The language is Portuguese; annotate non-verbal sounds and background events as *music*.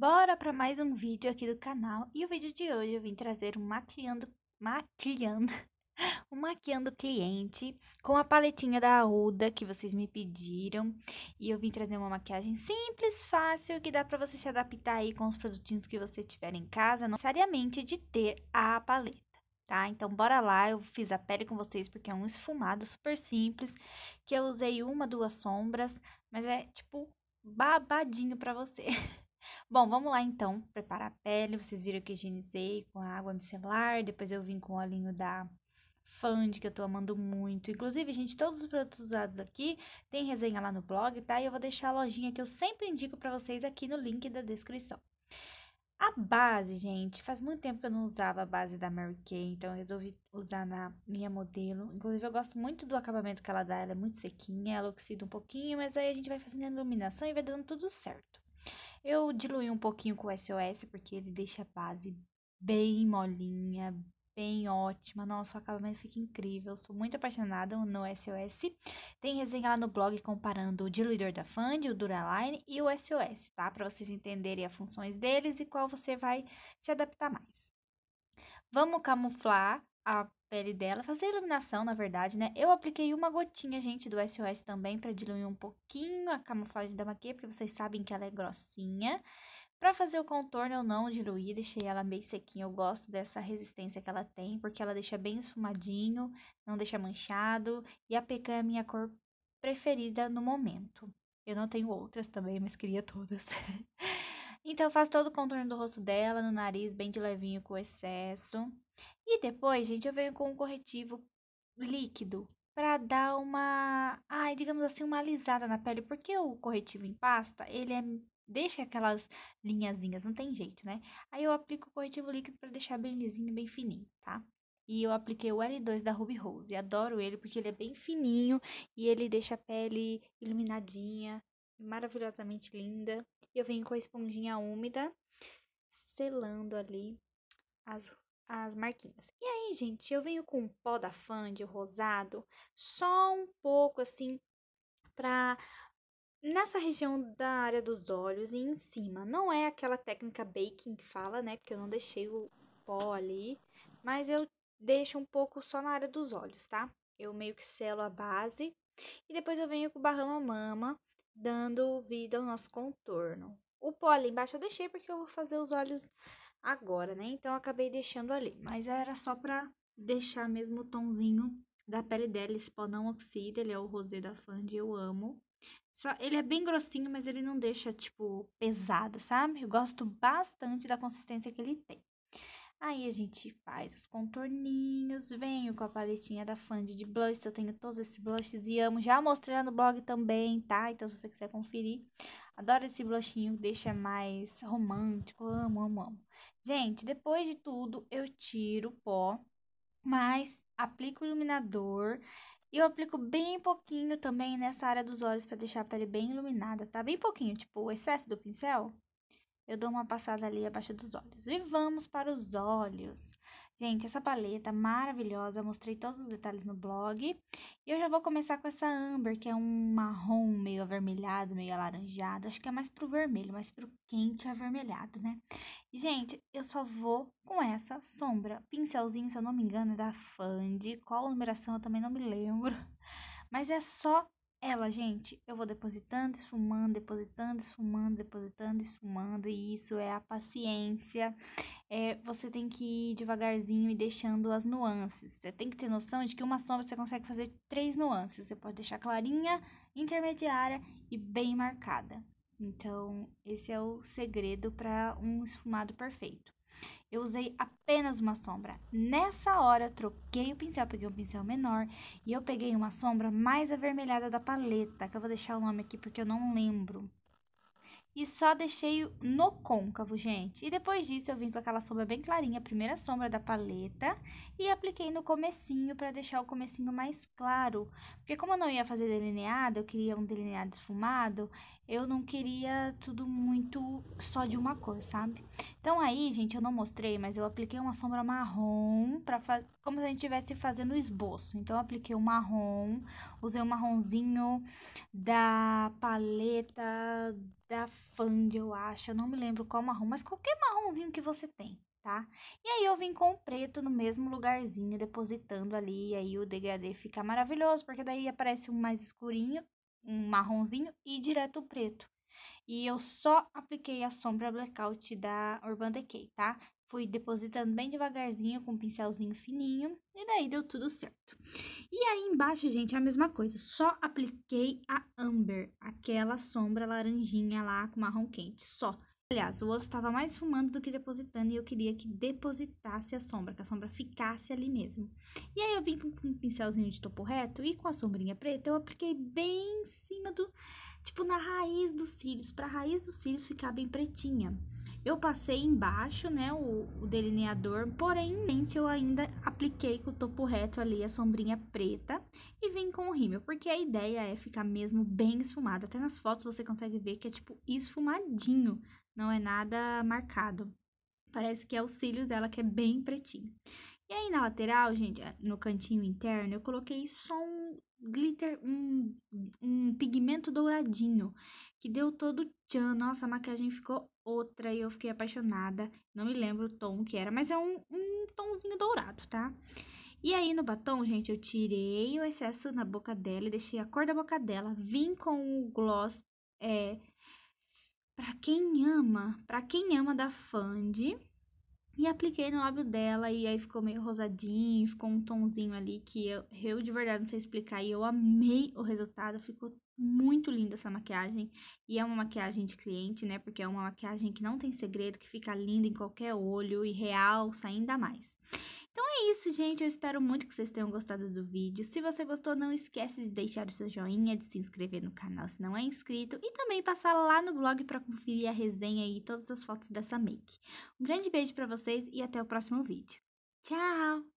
Bora para mais um vídeo aqui do canal e o vídeo de hoje eu vim trazer um maquiando, maquiando, *laughs* um maquiando cliente com a paletinha da Aruda que vocês me pediram e eu vim trazer uma maquiagem simples, fácil que dá para você se adaptar aí com os produtinhos que você tiver em casa, não necessariamente de ter a paleta. Tá? Então, bora lá, eu fiz a pele com vocês porque é um esfumado super simples, que eu usei uma, duas sombras, mas é, tipo, babadinho pra você. *laughs* Bom, vamos lá então preparar a pele. Vocês viram que higienizei com água micelar, depois eu vim com o olhinho da Fund, que eu tô amando muito. Inclusive, gente, todos os produtos usados aqui tem resenha lá no blog, tá? E eu vou deixar a lojinha que eu sempre indico para vocês aqui no link da descrição. A base, gente, faz muito tempo que eu não usava a base da Mary Kay, então eu resolvi usar na minha modelo. Inclusive, eu gosto muito do acabamento que ela dá, ela é muito sequinha, ela oxida um pouquinho, mas aí a gente vai fazendo a iluminação e vai dando tudo certo. Eu diluí um pouquinho com o SOS, porque ele deixa a base bem molinha, bem ótima. Nossa, o acabamento fica incrível. Sou muito apaixonada no SOS. Tem resenha lá no blog comparando o diluidor da Fand, o Duraline e o SOS, tá? Para vocês entenderem as funções deles e qual você vai se adaptar mais. Vamos camuflar a pele dela, fazer iluminação, na verdade, né? Eu apliquei uma gotinha, gente, do SOS também para diluir um pouquinho a camuflagem da maquia, porque vocês sabem que ela é grossinha. Para fazer o contorno eu não diluí, deixei ela bem sequinha. Eu gosto dessa resistência que ela tem, porque ela deixa bem esfumadinho, não deixa manchado, e a pecan é a minha cor preferida no momento. Eu não tenho outras também, mas queria todas. *laughs* Então, faço todo o contorno do rosto dela, no nariz, bem de levinho com excesso. E depois, gente, eu venho com um corretivo líquido para dar uma, ai, digamos assim, uma alisada na pele, porque o corretivo em pasta, ele é deixa aquelas linhazinhas, não tem jeito, né? Aí eu aplico o corretivo líquido para deixar bem lisinho, bem fininho, tá? E eu apliquei o L2 da Ruby Rose. adoro ele porque ele é bem fininho e ele deixa a pele iluminadinha, maravilhosamente linda. E eu venho com a esponjinha úmida, selando ali as, as marquinhas. E aí, gente, eu venho com o pó da Fand, o rosado, só um pouco assim, pra nessa região da área dos olhos e em cima. Não é aquela técnica baking que fala, né? Porque eu não deixei o pó ali, mas eu deixo um pouco só na área dos olhos, tá? Eu meio que selo a base e depois eu venho com o à Mama dando vida ao nosso contorno. O pó ali embaixo eu deixei porque eu vou fazer os olhos agora, né? Então, acabei deixando ali. Mas era só pra deixar mesmo o tomzinho da pele dela. Esse pó não oxida, ele é o rosé da Fand, eu amo. Só, ele é bem grossinho, mas ele não deixa, tipo, pesado, sabe? Eu gosto bastante da consistência que ele tem. Aí a gente faz os contorninhos, venho com a paletinha da Fandi de blush, eu tenho todos esses blushes e amo, já mostrei lá no blog também, tá? Então se você quiser conferir, adoro esse blushinho, deixa mais romântico, amo, amo, amo. Gente, depois de tudo eu tiro o pó, mas aplico o iluminador e eu aplico bem pouquinho também nessa área dos olhos para deixar a pele bem iluminada, tá? Bem pouquinho, tipo o excesso do pincel, eu dou uma passada ali abaixo dos olhos. E vamos para os olhos. Gente, essa paleta maravilhosa, eu mostrei todos os detalhes no blog. E eu já vou começar com essa Amber, que é um marrom meio avermelhado, meio alaranjado. Acho que é mais pro vermelho, mais pro quente avermelhado, né? E, gente, eu só vou com essa sombra. Pincelzinho, se eu não me engano, é da Fand. Qual a numeração eu também não me lembro. Mas é só ela, gente, eu vou depositando, esfumando, depositando, esfumando, depositando, esfumando, e isso é a paciência. É, você tem que ir devagarzinho e deixando as nuances. Você tem que ter noção de que uma sombra você consegue fazer três nuances. Você pode deixar clarinha, intermediária e bem marcada. Então, esse é o segredo para um esfumado perfeito. Eu usei apenas uma sombra. Nessa hora, troquei o pincel, peguei um pincel menor e eu peguei uma sombra mais avermelhada da paleta, que eu vou deixar o nome aqui porque eu não lembro e só deixei no côncavo, gente. E depois disso eu vim com aquela sombra bem clarinha, a primeira sombra da paleta, e apliquei no comecinho para deixar o comecinho mais claro. Porque como eu não ia fazer delineado, eu queria um delineado esfumado, eu não queria tudo muito só de uma cor, sabe? Então aí, gente, eu não mostrei, mas eu apliquei uma sombra marrom para como se a gente estivesse fazendo esboço. Então eu apliquei o marrom, usei o marronzinho da paleta da Fand, eu acho. Eu não me lembro qual marrom, mas qualquer marronzinho que você tem, tá? E aí eu vim com o preto no mesmo lugarzinho, depositando ali. E aí o degradê fica maravilhoso, porque daí aparece um mais escurinho, um marronzinho e direto o preto. E eu só apliquei a sombra blackout da Urban Decay, tá? Fui depositando bem devagarzinho com um pincelzinho fininho e daí deu tudo certo. E aí embaixo, gente, é a mesma coisa, só apliquei a Amber, aquela sombra laranjinha lá com marrom quente, só. Aliás, o osso estava mais fumando do que depositando e eu queria que depositasse a sombra, que a sombra ficasse ali mesmo. E aí eu vim com um pincelzinho de topo reto e com a sombrinha preta eu apliquei bem em cima do, tipo na raiz dos cílios, para a raiz dos cílios ficar bem pretinha. Eu passei embaixo, né, o, o delineador, porém, eu ainda apliquei com o topo reto ali a sombrinha preta e vim com o rímel, porque a ideia é ficar mesmo bem esfumado. Até nas fotos você consegue ver que é, tipo, esfumadinho, não é nada marcado. Parece que é os cílios dela que é bem pretinho. E aí na lateral, gente, eh, no cantinho interno, eu coloquei só um glitter, um, um pigmento douradinho, que deu todo tchan. Nossa, a maquiagem ficou outra e eu fiquei apaixonada. Não me lembro o tom que era, mas é um, um tomzinho dourado, tá? E aí no batom, gente, eu tirei o excesso na boca dela e deixei a cor da boca dela. Vim com o gloss, é... Pra quem ama, pra quem ama da Fandi, e apliquei no lábio dela e aí ficou meio rosadinho, ficou um tonzinho ali que eu, eu de verdade não sei explicar. E eu amei o resultado, ficou muito linda essa maquiagem. E é uma maquiagem de cliente, né? Porque é uma maquiagem que não tem segredo, que fica linda em qualquer olho e realça ainda mais. Então é isso, gente. Eu espero muito que vocês tenham gostado do vídeo. Se você gostou, não esquece de deixar o seu joinha, de se inscrever no canal se não é inscrito e também passar lá no blog para conferir a resenha e todas as fotos dessa make. Um grande beijo para vocês e até o próximo vídeo. Tchau!